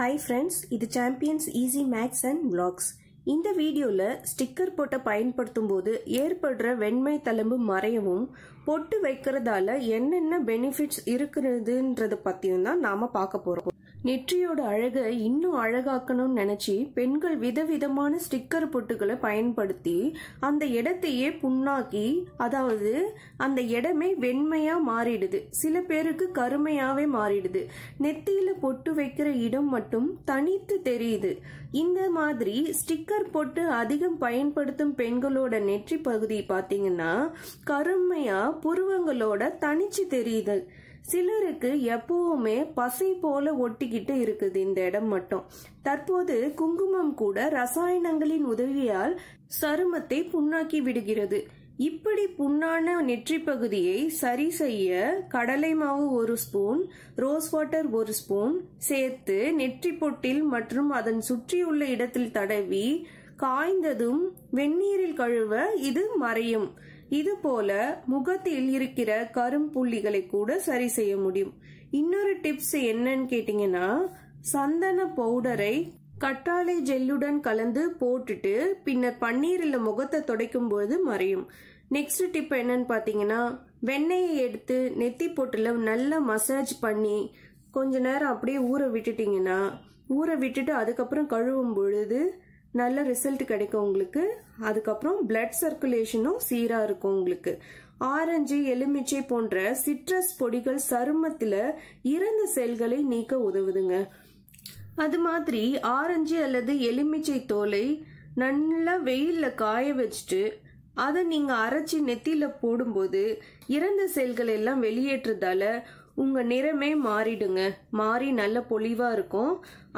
hi friends இது champions easy makes and vlogs இந்த வீடியோவில் ஸ்டிக்கர் போட்ட பயன்படுத்தும் போது ஏற்படுற வெண்மை தழும்பு மறையவும் பொட்டு வைக்கிறதால என்னென்ன பெனிஃபிட்ஸ் இருக்கிறதுன்றதை பற்றியும் தான் நாம் பார்க்க போகிறோம் நெற்றியோட அழகை இன்னும் அழகாக்கணும்னு நினச்சி பெண்கள் விதவிதமான ஸ்டிக்கர் பொட்டுகளை பயன்படுத்தி அந்த இடத்தையே புண்ணாக்கி அதாவது அந்த இடமே வெண்மையாக மாறிடுது சில பேருக்கு கருமையாகவே மாறிடுது நெத்தியில் பொட்டு வைக்கிற இடம் மட்டும் தனித்து தெரியுது இந்த மாதிரி ஸ்டிக்கர் பொட்டு அதிகம் பயன்படுத்தும் பெண்களோட நெற்றி பகுதி பாத்தீங்கன்னா கருமையாக புருவங்களோட தனிச்சு தெரியுது சிலருக்கு எப்பவுமே பசை போல ஒட்டிக்கிட்டு இருக்குது இந்த இடம் மட்டும் தற்போது குங்குமம் கூட ரசாயனங்களின் உதவியால் சருமத்தை புண்ணாக்கி விடுகிறது இப்படி புண்ணான நெற்றி பகுதியை சரி செய்ய கடலை மாவு ஒரு ஸ்பூன் ரோஸ் வாட்டர் ஒரு ஸ்பூன் சேர்த்து நெற்றி பொட்டில் மற்றும் அதன் சுற்றியுள்ள இடத்தில் தடவி காய்ந்ததும் வெந்நீரில் கழுவ இது மறையும் இதுபோல முகத்தில் இருக்கிற கரும்புள்ளிகளை கூட சரி செய்ய முடியும் இன்னொரு டிப்ஸ் என்னன்னு கேட்டீங்கன்னா சந்தன பவுடரை கற்றாழை ஜெல்லுடன் கலந்து போட்டுட்டு பின்னர் பன்னீரில் முகத்தை துடைக்கும் போது மறையும் நெக்ஸ்ட் டிப் என்னன்னு பார்த்தீங்கன்னா வெண்ணெயை எடுத்து நெத்தி போட்டுல நல்லா மசாஜ் பண்ணி கொஞ்ச நேரம் அப்படியே ஊற விட்டுட்டிங்கன்னா ஊற விட்டுட்டு அதுக்கப்புறம் கழுவும் பொழுது நல்ல ரிசல்ட் கிடைக்கும் உங்களுக்கு அதுக்கப்புறம் பிளட் சர்க்குலேஷனும் சீராக இருக்கும் உங்களுக்கு ஆரஞ்சு எலுமிச்சை போன்ற சிட்ரஸ் பொடிகள் சருமத்தில் இறந்த செல்களை நீக்க உதவுதுங்க அது மாதிரி ஆரஞ்சு அல்லது எலுமிச்சை தோலை நல்லா வெயிலில் காய வச்சுட்டு அதை நீங்கள் அரைச்சி நெத்தியில் போடும்போது இறந்த செல்களை எல்லாம் வெளியேற்றதால உங்கள் நிறமே மாறிடுங்க மாறி நல்ல பொலிவாக இருக்கும்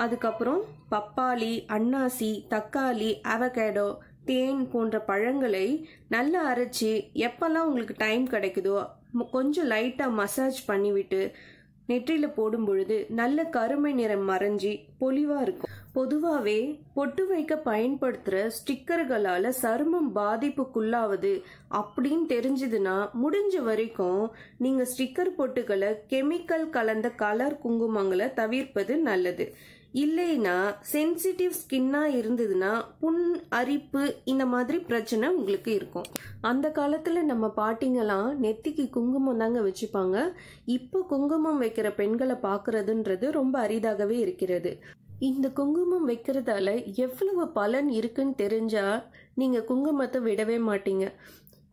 அதுக்கப்புறம் பப்பாளி அன்னாசி தக்காளி அவகேடோ தேன் போன்ற பழங்களை நல்லா அரைச்சி எப்போல்லாம் உங்களுக்கு டைம் கிடைக்குதோ கொஞ்சம் லைட்டாக மசாஜ் பண்ணிவிட்டு நெற்றியில் போடும் பொழுது நல்ல கருமை நிறம் மறைஞ்சி பொலிவாக இருக்கும் பொதுவாகவே பொட்டு வைக்க பயன்படுத்துகிற ஸ்டிக்கர்களால் சருமம் பாதிப்புக்குள்ளாவது அப்படின்னு தெரிஞ்சதுன்னா முடிஞ்ச வரைக்கும் நீங்கள் ஸ்டிக்கர் பொட்டுகளை கெமிக்கல் கலந்த கலர் குங்குமங்களை தவிர்ப்பது நல்லது இல்லைன்னா சென்சிட்டிவ் ஸ்கின்னாக இருந்ததுன்னா புண் அரிப்பு இந்த மாதிரி பிரச்சனை உங்களுக்கு இருக்கும் அந்த காலத்தில் நம்ம பாட்டிங்கெல்லாம் நெத்திக்கு குங்குமம் தாங்க வச்சுப்பாங்க இப்போ குங்குமம் வைக்கிற பெண்களை பார்க்கறதுன்றது ரொம்ப அரிதாகவே இருக்கிறது இந்த குங்குமம் வைக்கிறதால எவ்வளவு பலன் இருக்குன்னு தெரிஞ்சா நீங்கள் குங்குமத்தை விடவே மாட்டீங்க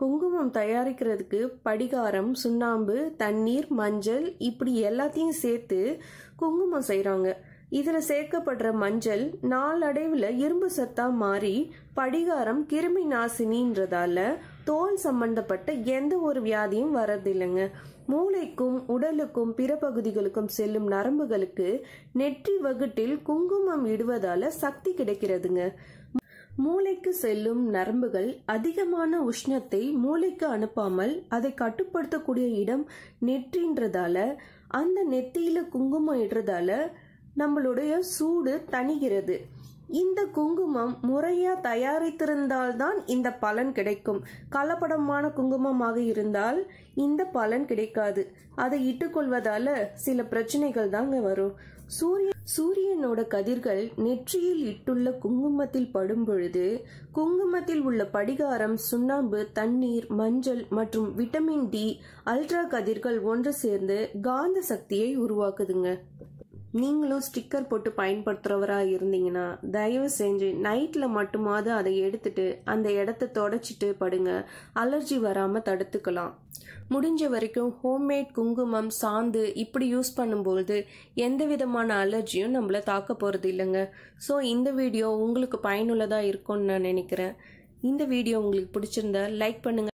குங்குமம் தயாரிக்கிறதுக்கு படிகாரம் சுண்ணாம்பு தண்ணீர் மஞ்சள் இப்படி எல்லாத்தையும் சேர்த்து குங்குமம் செய்கிறாங்க இதுல சேர்க்கப்படுற மஞ்சள் நாளடைவுல இரும்பு சத்தா மாறி படிகாரம் கிருமி நாசினின்றதால தோல் சம்பந்தப்பட்ட எந்த ஒரு வியாதியும் வரதில்லைங்க மூளைக்கும் உடலுக்கும் பிற பகுதிகளுக்கும் செல்லும் நரம்புகளுக்கு நெற்றி வகுட்டில் குங்குமம் இடுவதால சக்தி கிடைக்கிறதுங்க மூளைக்கு செல்லும் நரம்புகள் அதிகமான உஷ்ணத்தை மூளைக்கு அனுப்பாமல் அதை கட்டுப்படுத்தக்கூடிய இடம் நெற்றின்றதால அந்த நெத்தியில குங்குமம் இடுறதால நம்மளுடைய சூடு தணிகிறது இந்த குங்குமம் முறையா தயாரித்திருந்தால்தான் இந்த பலன் கிடைக்கும் கலப்படமான குங்குமமாக இருந்தால் இந்த பலன் கிடைக்காது அதை இட்டுக்கொள்வதால சில பிரச்சனைகள் தாங்க வரும் சூரிய சூரியனோட கதிர்கள் நெற்றியில் இட்டுள்ள குங்குமத்தில் படும் பொழுது குங்குமத்தில் உள்ள படிகாரம் சுண்ணாம்பு தண்ணீர் மஞ்சள் மற்றும் விட்டமின் டி அல்ட்ரா கதிர்கள் ஒன்று சேர்ந்து காந்த சக்தியை உருவாக்குதுங்க நீங்களும் ஸ்டிக்கர் போட்டு பயன்படுத்துகிறவராக இருந்தீங்கன்னா தயவு செஞ்சு நைட்டில் மட்டுமாவது அதை எடுத்துட்டு அந்த இடத்த தொடச்சிட்டு படுங்க அலர்ஜி வராமல் தடுத்துக்கலாம் முடிஞ்ச வரைக்கும் ஹோம்மேட் குங்குமம் சாந்து இப்படி யூஸ் பண்ணும்போது எந்த விதமான அலர்ஜியும் நம்மளை தாக்க போகிறது இல்லைங்க ஸோ இந்த வீடியோ உங்களுக்கு பயனுள்ளதாக இருக்கும்னு நான் நினைக்கிறேன் இந்த வீடியோ உங்களுக்கு பிடிச்சிருந்தா லைக் பண்ணுங்கள்